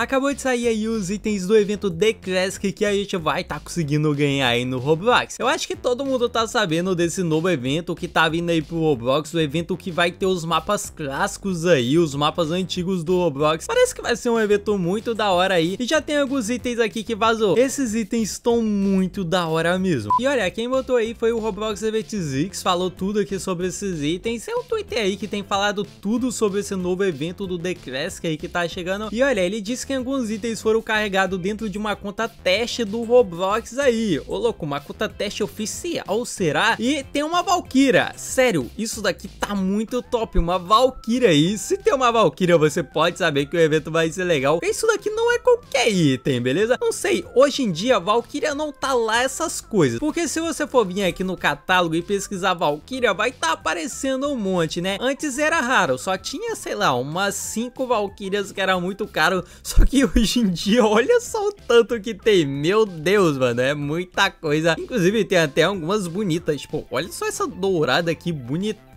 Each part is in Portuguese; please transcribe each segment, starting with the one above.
Acabou de sair aí os itens do evento The Classic que a gente vai estar tá conseguindo ganhar aí no Roblox. Eu acho que todo mundo tá sabendo desse novo evento que tá vindo aí pro Roblox, o evento que vai ter os mapas clássicos aí, os mapas antigos do Roblox. Parece que vai ser um evento muito da hora aí e já tem alguns itens aqui que vazou. Esses itens estão muito da hora mesmo. E olha, quem botou aí foi o Roblox Event Zix, falou tudo aqui sobre esses itens. É o Twitter aí que tem falado tudo sobre esse novo evento do The Classic aí que tá chegando. E olha, ele disse que que alguns itens foram carregados dentro de uma conta teste do Roblox aí. Ô louco, uma conta teste oficial, será? E tem uma Valkyra. Sério, isso daqui tá muito top, uma Valkyra aí. Se tem uma Valkyra, você pode saber que o evento vai ser legal. Isso daqui não é qualquer item, beleza? Não sei, hoje em dia Valkyria não tá lá essas coisas. Porque se você for vir aqui no catálogo e pesquisar Valkyria, vai tá aparecendo um monte, né? Antes era raro, só tinha, sei lá, umas 5 Valkyrias que era muito caro, só que hoje em dia, olha só o tanto que tem. Meu Deus, mano, é muita coisa. Inclusive, tem até algumas bonitas. Tipo, olha só essa dourada aqui, bonita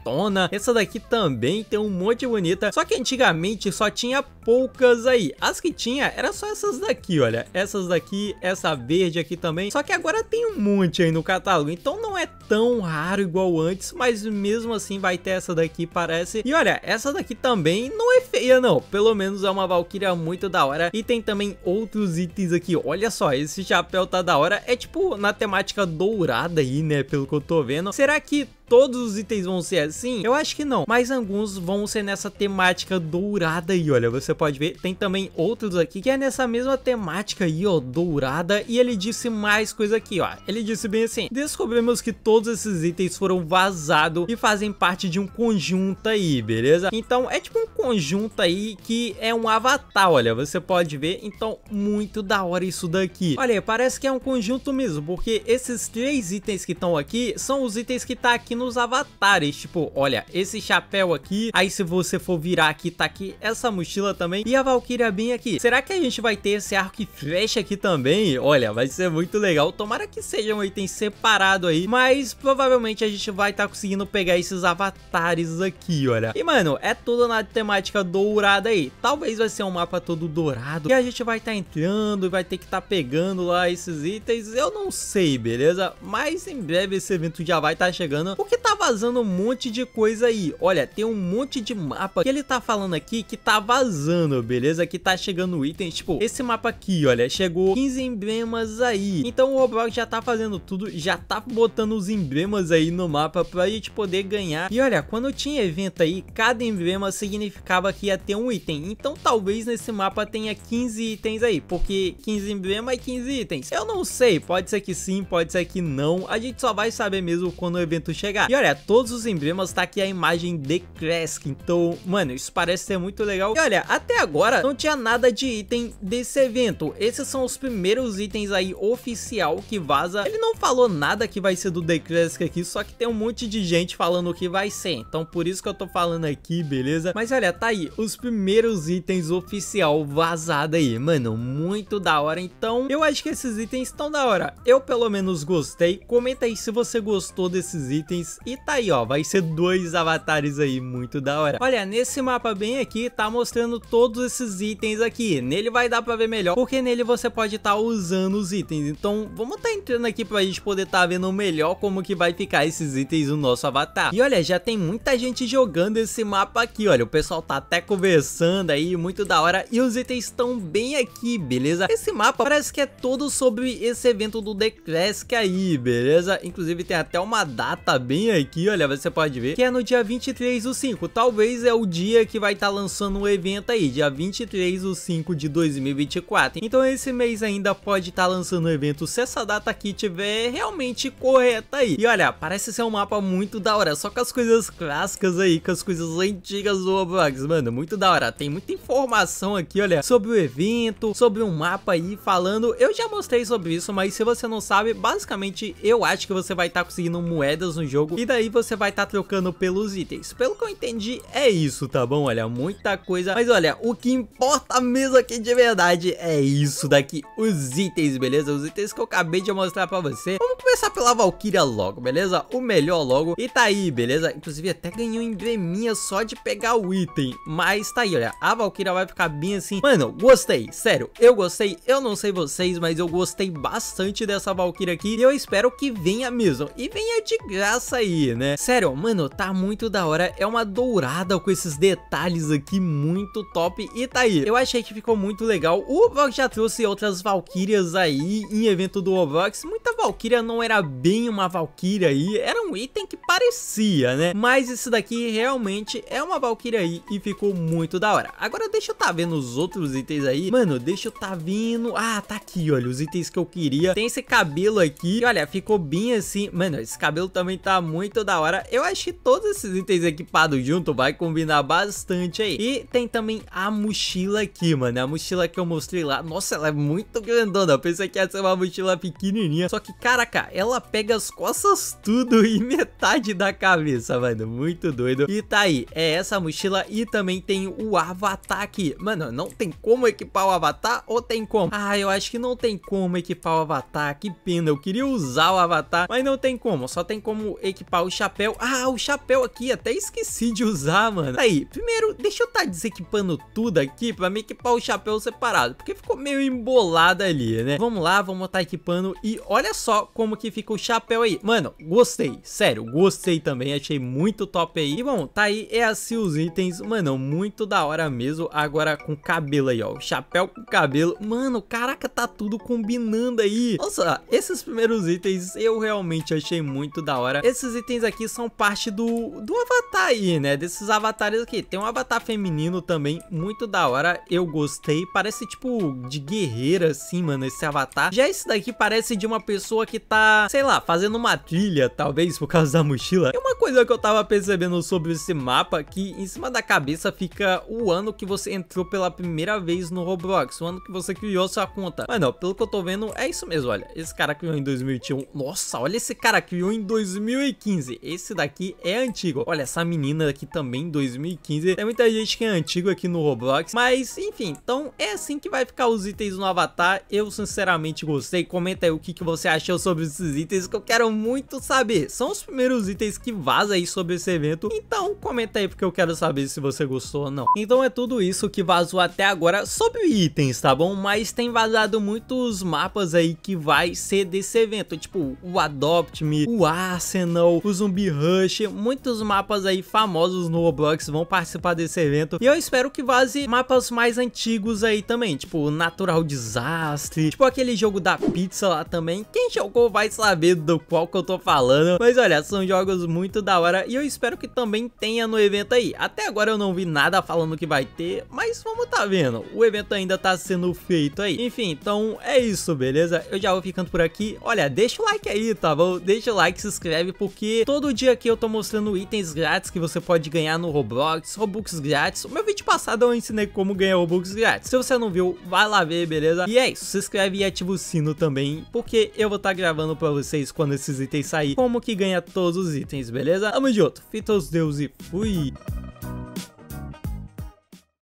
essa daqui também tem um monte bonita, só que antigamente só tinha poucas aí. As que tinha era só essas daqui, olha. Essas daqui, essa verde aqui também. Só que agora tem um monte aí no catálogo, então não é tão raro igual antes, mas mesmo assim vai ter essa daqui, parece. E olha, essa daqui também não é feia não, pelo menos é uma Valkyria muito da hora. E tem também outros itens aqui, olha só, esse chapéu tá da hora. É tipo na temática dourada aí, né, pelo que eu tô vendo. Será que todos os itens vão ser assim? Eu acho que não, mas alguns vão ser nessa temática dourada aí, olha, você pode ver, tem também outros aqui que é nessa mesma temática aí, ó, dourada, e ele disse mais coisa aqui, ó, ele disse bem assim, descobrimos que todos esses itens foram vazados e fazem parte de um conjunto aí, beleza? Então, é tipo um conjunto aí que é um avatar, olha, você pode ver, então, muito da hora isso daqui. Olha, parece que é um conjunto mesmo, porque esses três itens que estão aqui são os itens que tá aqui no nos avatares, tipo, olha, esse chapéu aqui, aí se você for virar aqui, tá aqui essa mochila também, e a Valkyria bem aqui. Será que a gente vai ter esse arco e flecha aqui também? Olha, vai ser muito legal, tomara que seja um item separado aí, mas provavelmente a gente vai estar tá conseguindo pegar esses avatares aqui, olha. E mano, é tudo na temática dourada aí, talvez vai ser um mapa todo dourado, e a gente vai estar tá entrando e vai ter que estar tá pegando lá esses itens, eu não sei, beleza? Mas em breve esse evento já vai estar tá chegando, Porque que tá vazando um monte de coisa aí. Olha, tem um monte de mapa que ele tá falando aqui que tá vazando, beleza? Que tá chegando itens, tipo, esse mapa aqui, olha, chegou 15 emblemas aí. Então o Roblox já tá fazendo tudo, já tá botando os emblemas aí no mapa pra gente poder ganhar. E olha, quando tinha evento aí, cada emblema significava que ia ter um item. Então talvez nesse mapa tenha 15 itens aí, porque 15 emblemas é e 15 itens. Eu não sei, pode ser que sim, pode ser que não. A gente só vai saber mesmo quando o evento chegar pegar. E olha, todos os emblemas tá aqui a imagem de Kresk. Então, mano, isso parece ser muito legal. E olha, até agora não tinha nada de item desse evento. Esses são os primeiros itens aí oficial que vaza. Ele não falou nada que vai ser do The Kresk aqui, só que tem um monte de gente falando o que vai ser. Então, por isso que eu tô falando aqui, beleza? Mas olha, tá aí, os primeiros itens oficial vazado aí. Mano, muito da hora. Então, eu acho que esses itens estão da hora. Eu, pelo menos, gostei. Comenta aí se você gostou desses itens e tá aí, ó, vai ser dois avatares aí, muito da hora. Olha, nesse mapa bem aqui, tá mostrando todos esses itens aqui. Nele vai dar pra ver melhor, porque nele você pode estar tá usando os itens. Então, vamos tá entrando aqui pra gente poder tá vendo melhor como que vai ficar esses itens no nosso avatar. E olha, já tem muita gente jogando esse mapa aqui, olha, o pessoal tá até conversando aí, muito da hora. E os itens estão bem aqui, beleza? Esse mapa parece que é todo sobre esse evento do The Classic aí, beleza? Inclusive tem até uma data bem bem aqui, olha, você pode ver, que é no dia 23 do 5. Talvez é o dia que vai estar tá lançando o um evento aí, dia 23 do 5 de 2024. Então esse mês ainda pode estar tá lançando o um evento se essa data aqui tiver realmente correta aí. E olha, parece ser um mapa muito da hora, só com as coisas clássicas aí, com as coisas antigas do Roblox, mano, muito da hora. Tem muita informação aqui, olha, sobre o evento, sobre um mapa aí falando. Eu já mostrei sobre isso, mas se você não sabe, basicamente eu acho que você vai estar tá conseguindo moedas no jogo jogo e daí você vai estar tá trocando pelos itens. Pelo que eu entendi, é isso, tá bom? Olha, muita coisa. Mas olha, o que importa mesmo aqui de verdade é isso daqui, os itens, beleza? Os itens que eu acabei de mostrar pra você. Vamos começar pela Valkyria logo, beleza? O melhor logo. E tá aí, beleza? Inclusive até ganhei um embleminha só de pegar o item. Mas tá aí, olha, a Valkyria vai ficar bem assim. Mano, gostei, sério, eu gostei. Eu não sei vocês, mas eu gostei bastante dessa Valkyria aqui. E eu espero que venha mesmo. E venha de graça essa aí, né? Sério, mano, tá muito da hora. É uma dourada com esses detalhes aqui muito top. E tá aí, eu achei que ficou muito legal. O Vox já trouxe outras Valkyrias aí em evento do Ovox. Muita Valkyria não era bem uma Valkyria aí, era item que parecia, né? Mas isso daqui realmente é uma Valkyria aí e ficou muito da hora. Agora deixa eu tá vendo os outros itens aí. Mano, deixa eu tá vendo. Ah, tá aqui, olha, os itens que eu queria. Tem esse cabelo aqui. E olha, ficou bem assim. Mano, esse cabelo também tá muito da hora. Eu acho que todos esses itens equipados junto vai combinar bastante aí. E tem também a mochila aqui, mano. A mochila que eu mostrei lá. Nossa, ela é muito grandona. Eu pensei que ia ser uma mochila pequenininha. Só que, caraca, ela pega as costas tudo e metade da cabeça, mano. Muito doido. E tá aí, é essa mochila e também tem o avatar aqui. Mano, não tem como equipar o avatar ou tem como? Ah, eu acho que não tem como equipar o avatar. Que pena, eu queria usar o avatar, mas não tem como. Só tem como equipar o chapéu. Ah, o chapéu aqui, até esqueci de usar, mano. Aí, primeiro, deixa eu tá desequipando tudo aqui pra me equipar o chapéu separado, porque ficou meio embolado ali, né? Vamos lá, vamos tá equipando e olha só como que fica o chapéu aí. Mano, gostei. Sério, gostei também, achei muito top aí. E bom, tá aí, é assim os itens, mano, muito da hora mesmo. Agora com cabelo aí, ó, chapéu com cabelo. Mano, caraca, tá tudo combinando aí. Nossa, esses primeiros itens eu realmente achei muito da hora. Esses itens aqui são parte do, do avatar aí, né, desses avatares aqui. Tem um avatar feminino também, muito da hora, eu gostei. Parece tipo de guerreira assim, mano, esse avatar. Já esse daqui parece de uma pessoa que tá, sei lá, fazendo uma trilha, talvez por causa da mochila. E uma coisa que eu tava percebendo sobre esse mapa, que em cima da cabeça fica o ano que você entrou pela primeira vez no Roblox, o ano que você criou sua conta. Mas não, pelo que eu tô vendo, é isso mesmo, olha. Esse cara criou em 2021. Nossa, olha esse cara criou em 2015. Esse daqui é antigo. Olha, essa menina aqui também, 2015. Tem muita gente que é antigo aqui no Roblox. Mas, enfim, então é assim que vai ficar os itens no Avatar. Eu, sinceramente, gostei. Comenta aí o que, que você achou sobre esses itens que eu quero muito saber. São são os primeiros itens que vazam aí sobre esse evento. Então comenta aí porque eu quero saber se você gostou ou não. Então é tudo isso que vazou até agora sobre itens, tá bom? Mas tem vazado muitos mapas aí que vai ser desse evento, tipo o Adopt Me, o Arsenal, o Zumbi Rush, muitos mapas aí famosos no Roblox vão participar desse evento. E eu espero que vaze mapas mais antigos aí também, tipo Natural Desastre, tipo aquele jogo da pizza lá também. Quem jogou vai saber do qual que eu tô falando, mas mas olha, são jogos muito da hora e eu espero que também tenha no evento aí. Até agora eu não vi nada falando que vai ter, mas vamos tá vendo. O evento ainda tá sendo feito aí. Enfim, então é isso, beleza? Eu já vou ficando por aqui. Olha, deixa o like aí, tá bom? Deixa o like, se inscreve, porque todo dia aqui eu tô mostrando itens grátis que você pode ganhar no Roblox, Robux grátis. O meu vídeo passado eu ensinei como ganhar Robux grátis. Se você não viu, vai lá ver, beleza? E é isso, se inscreve e ativa o sino também, porque eu vou estar tá gravando pra vocês quando esses itens sair, como que ganha todos os itens, beleza? Amo de outro, fita os deus e fui!